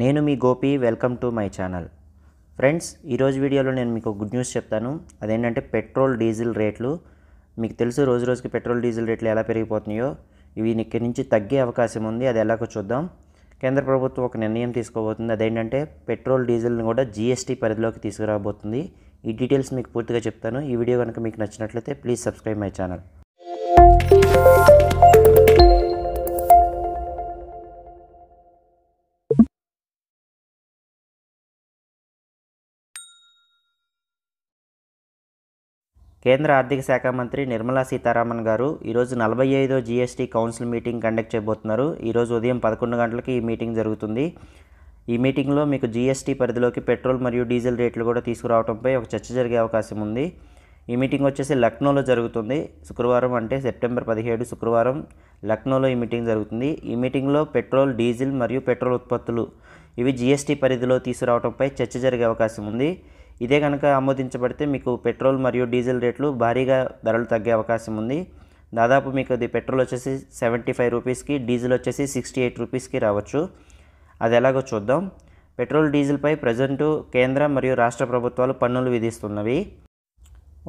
నేను మీ Gopi welcome to my channel friends ఈరోజు వీడియోలో నేను మీకు గుడ్ న్యూస్ చెప్తాను అదేంటంటే పెట్రోల్ డీజిల్ రేట్లు మీకు తెలుసు రోజు రోజుకి పెట్రోల్ డీజిల్ రేట్లు ఎలా పెరిగిపోతున్నాయో ఇవి ఇక్కడి నుంచి తగ్గే అవకాశం ఉంది అది ఎలాగో చూద్దాం కేంద్ర ప్రభుత్వం ఒక నిర్ణయం తీసుకోబోతుంది అదేంటంటే పెట్రోల్ డీజిల్ని కూడా జీఎస్టీ పరిధిలోకి తీసుకురాబోతుంది ఈ డీటెయిల్స్ మీకు పూర్తిగా చెప్తాను ఈ వీడియో కనుక మీకు నచ్చినట్లయితే ప్లీజ్ సబ్స్క్రైబ్ మై ఛానల్ కేంద్ర ఆర్థిక శాఖ మంత్రి నిర్మలా సీతారామన్ గారు ఈరోజు నలభై ఐదో జీఎస్టీ కౌన్సిల్ మీటింగ్ కండక్ట్ చేయబోతున్నారు ఈరోజు ఉదయం పదకొండు గంటలకు ఈ మీటింగ్ జరుగుతుంది ఈ మీటింగ్లో మీకు జీఎస్టీ పరిధిలోకి పెట్రోల్ మరియు డీజిల్ రేట్లు కూడా తీసుకురావడంపై ఒక చర్చ జరిగే అవకాశం ఉంది ఈ మీటింగ్ వచ్చేసి లక్నోలో జరుగుతుంది శుక్రవారం అంటే సెప్టెంబర్ పదిహేడు శుక్రవారం లక్నోలో ఈ మీటింగ్ జరుగుతుంది ఈ మీటింగ్లో పెట్రోల్ డీజిల్ మరియు పెట్రోల్ ఉత్పత్తులు ఇవి జీఎస్టీ పరిధిలో తీసుకురావడంపై చర్చ జరిగే అవకాశం ఉంది ఇదే కనుక ఆమోదించబడితే మీకు పెట్రోల్ మరియు డీజిల్ రేట్లు భారీగా ధరలు తగ్గే అవకాశం ఉంది దాదాపు మీకు అది పెట్రోల్ వచ్చేసి సెవెంటీ ఫైవ్ రూపీస్కి డీజిల్ వచ్చేసి సిక్స్టీ ఎయిట్ రూపీస్కి రావచ్చు అది ఎలాగో చూద్దాం పెట్రోల్ డీజిల్పై ప్రజెంటు కేంద్ర మరియు రాష్ట్ర ప్రభుత్వాలు పన్నులు విధిస్తున్నవి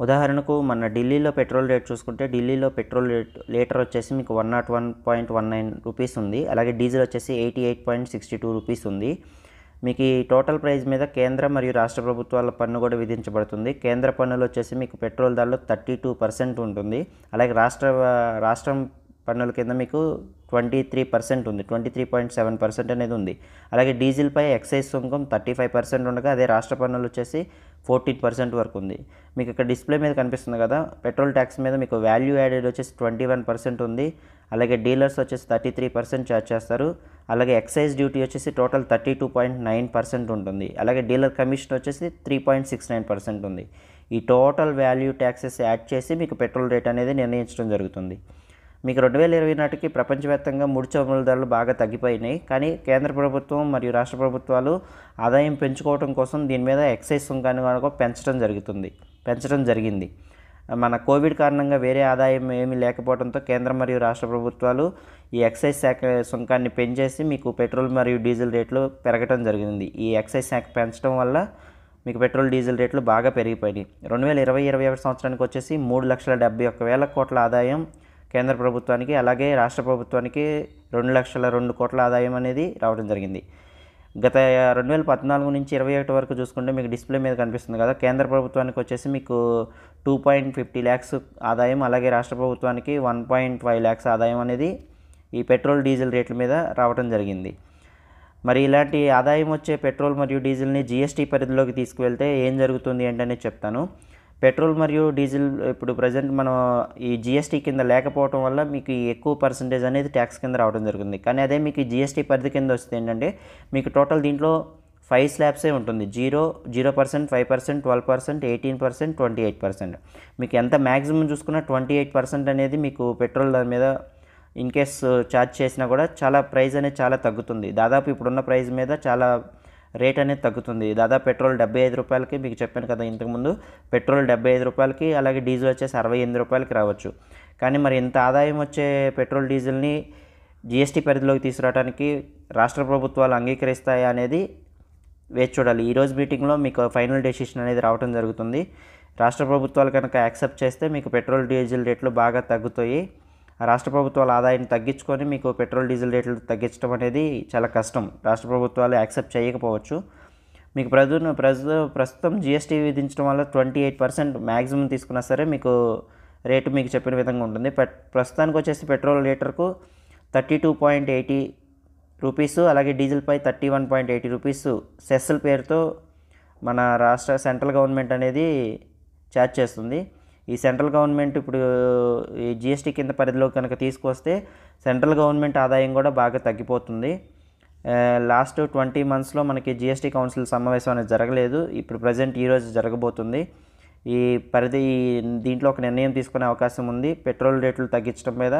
ఉదాహరణకు మన ఢిల్లీలో పెట్రోల్ రేట్ చూసుకుంటే ఢిల్లీలో పెట్రోల్ రేట్ లీటర్ వచ్చేసి మీకు one naught one point one nine rupees ఉంది అలాగే డీజిల్ వచ్చేసి eighty eight point sixty two rupees ఉంది మీకు ఈ టోటల్ ప్రైస్ మీద కేంద్ర మరియు రాష్ట్ర ప్రభుత్వాల పన్ను కూడా విధించబడుతుంది కేంద్ర పన్నులు వచ్చేసి మీకు పెట్రోల్ ధరలు థర్టీ టూ పర్సెంట్ ఉంటుంది అలాగే రాష్ట్ర రాష్ట్రం పన్నుల కింద మీకు ట్వంటీ త్రీ పర్సెంట్ ఉంది twenty three point seven percent అనేది ఉంది అలాగే డీజిల్పై ఎక్సైజ్ సుంకం థర్టీ ఫైవ్ పర్సెంట్ ఉండగా అదే రాష్ట్ర పన్నులు వచ్చేసి ఫోర్టీన్ పర్సెంట్ వరకు ఉంది మీకు ఇక్కడ డిస్ప్లే మీద కనిపిస్తుంది కదా పెట్రోల్ ట్యాక్స్ మీద మీకు వాల్యూ యాడెడ్ వచ్చేసి ట్వంటీ వన్ పర్సెంట్ ఉంది అలాగే డీలర్స్ వచ్చేసి థర్టీ త్రీ పర్సెంట్ ఛార్జ్ చేస్తారు అలాగే ఎక్సైజ్ డ్యూటీ వచ్చేసి total thirty two point nine percent ఉంటుంది అలాగే డీలర్ కమిషన్ వచ్చేసి three point six nine percent ఉంది ఈ టోటల్ వాల్యూ ట్యాక్సెస్ యాడ్ చేసి మీకు పెట్రోల్ రేట్ అనేది నిర్ణయించడం జరుగుతుంది మీకు రెండు వేల ఇరవై నాటికి ప్రపంచవ్యాప్తంగా ముడి చముల ధరలు బాగా తగ్గిపోయినాయి కానీ కేంద్ర ప్రభుత్వం మరియు రాష్ట్ర ప్రభుత్వాలు ఆదాయం పెంచుకోవడం కోసం దీని మీద ఎక్సైజ్ సుంకాన్ని కనుక పెంచడం జరుగుతుంది పెంచడం జరిగింది మన కోవిడ్ కారణంగా వేరే ఆదాయం ఏమీ లేకపోవడంతో కేంద్ర మరియు రాష్ట్ర ప్రభుత్వాలు ఈ ఎక్సైజ్ శాఖ సుంకాన్ని పెంచేసి మీకు పెట్రోల్ మరియు డీజిల్ రేట్లు పెరగటం జరిగింది ఈ ఎక్సైజ్ శాఖ పెంచడం వల్ల మీకు పెట్రోల్ డీజిల్ రేట్లు బాగా పెరిగిపోయినాయి రెండు వేల ఇరవై ఇరవై ఒకటి సంవత్సరానికి వచ్చేసి మూడు లక్షల డెబ్బై ఒక్క వేల కోట్ల ఆదాయం కేంద్ర ప్రభుత్వానికి అలాగే రాష్ట్ర ప్రభుత్వానికి రెండు లక్షల రెండు కోట్ల ఆదాయం అనేది రావడం జరిగింది గత రెండు వేల పద్నాలుగు నుంచి ఇరవై ఒకటి వరకు చూసుకుంటే మీకు డిస్ప్లే మీద కనిపిస్తుంది కదా కేంద్ర ప్రభుత్వానికి వచ్చేసి మీకు టూ పాయింట్ ఫిఫ్టీ ల్యాక్స్ ఆదాయం అలాగే రాష్ట్ర ప్రభుత్వానికి వన్ పాయింట్ ఫైవ్ ల్యాక్స్ ఆదాయం అనేది ఈ పెట్రోల్ డీజిల్ రేట్ల మీద రావడం జరిగింది మరి ఇలాంటి ఆదాయం వచ్చే పెట్రోల్ మరియు డీజిల్ని జీఎస్టీ పరిధిలోకి తీసుకువెళ్తే ఏం జరుగుతుంది ఏంటనేది చెప్తాను పెట్రోల్ మరియు డీజిల్ ఇప్పుడు ప్రజెంట్ మనం ఈ జిఎస్టీ కింద లేకపోవడం వల్ల మీకు ఎక్కువ పర్సంటేజ్ అనేది ట్యాక్స్ కింద రావడం జరుగుతుంది కానీ అదే మీకు జిఎస్టీ పరిధి కింద వస్తే ఏంటంటే మీకు టోటల్ దీంట్లో ఫైవ్ స్లాబ్సే ఉంటుంది zero zero percent five percent twelve percent eighteen percent twenty eight percent మీకు ఎంత మ్యాక్సిమం చూసుకున్నా ట్వంటీ ఎయిట్ పర్సెంట్ అనేది మీకు పెట్రోల్ దాని మీద ఇన్ కేస్ ఛార్జ్ చేసినా కూడా చాలా ప్రైస్ అనేది చాలా తగ్గుతుంది దాదాపు ఇప్పుడున్న ప్రైస్ మీద చాలా రేట్ అనేది తగ్గుతుంది దాదాపు పెట్రోల్ డెబ్బై ఐదు రూపాయలకి మీకు చెప్పాను కదా ఇంతకుముందు పెట్రోల్ డెబ్బై ఐదు రూపాయలకి అలాగే డీజిల్ వచ్చేసి అరవై ఎనిమిది రూపాయలకి రావచ్చు కానీ మరి ఇంత ఆదాయం వచ్చే పెట్రోల్ డీజిల్ని జీఎస్టీ పరిధిలోకి తీసుకురావడానికి రాష్ట్ర ప్రభుత్వాలు అంగీకరిస్తాయా అనేది వేచి చూడాలి ఈరోజు మీటింగ్లో మీకు ఫైనల్ డెసిషన్ అనేది రావడం జరుగుతుంది రాష్ట్ర ప్రభుత్వాలు కనుక యాక్సెప్ట్ చేస్తే మీకు పెట్రోల్ డీజిల్ రేట్లు బాగా తగ్గుతాయి రాష్ట్ర ప్రభుత్వాల ఆదాయాన్ని తగ్గించుకొని మీకు పెట్రోల్ డీజిల్ రేట్లు తగ్గించడం అనేది చాలా కష్టం రాష్ట్ర ప్రభుత్వాలు యాక్సెప్ట్ చేయకపోవచ్చు మీకు ప్రజను ప్రస్తుతం జిఎస్టీ విధించడం వల్ల ట్వంటీ ఎయిట్ పర్సెంట్ మ్యాక్సిమం తీసుకున్నా సరే మీకు రేటు మీకు చెప్పిన విధంగా ఉంటుంది ప్రస్తుతానికి వచ్చేసి పెట్రోల్ లీటర్కు thirty two point eighty rupees అలాగే డీజిల్పై thirty one point eighty rupees సెస్సల్ పేరుతో మన రాష్ట్ర సెంట్రల్ గవర్నమెంట్ అనేది ఛార్జ్ చేస్తుంది ఈ సెంట్రల్ గవర్నమెంట్ ఇప్పుడు ఈ జిఎస్టీ కింద పరిధిలో కనుక తీసుకొస్తే సెంట్రల్ గవర్నమెంట్ ఆదాయం కూడా బాగా తగ్గిపోతుంది లాస్ట్ ట్వంటీ మంత్స్లో మనకి జిఎస్టీ కౌన్సిల్ సమావేశం అనేది జరగలేదు ఇప్పుడు ప్రజెంట్ ఈరోజు జరగబోతుంది ఈ పరిధి దీంట్లో ఒక నిర్ణయం తీసుకునే అవకాశం ఉంది పెట్రోల్ రేట్లు తగ్గించడం మీద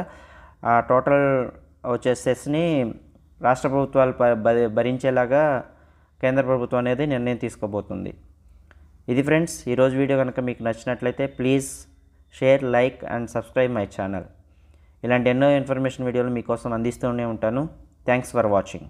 ఆ టోటల్ వచ్చే సెస్ని రాష్ట్ర ప్రభుత్వాలు భరించేలాగా కేంద్ర ప్రభుత్వం అనేది నిర్ణయం తీసుకోబోతుంది ఇది ఫ్రెండ్స్ ఈరోజు వీడియో కనుక మీకు నచ్చినట్లయితే please share like and subscribe my channel ఇలాంటి ఎన్నో ఇన్ఫర్మేషన్ వీడియోలు మీకోసం అందిస్తూనే ఉంటాను థ్యాంక్స్ ఫర్ వాచింగ్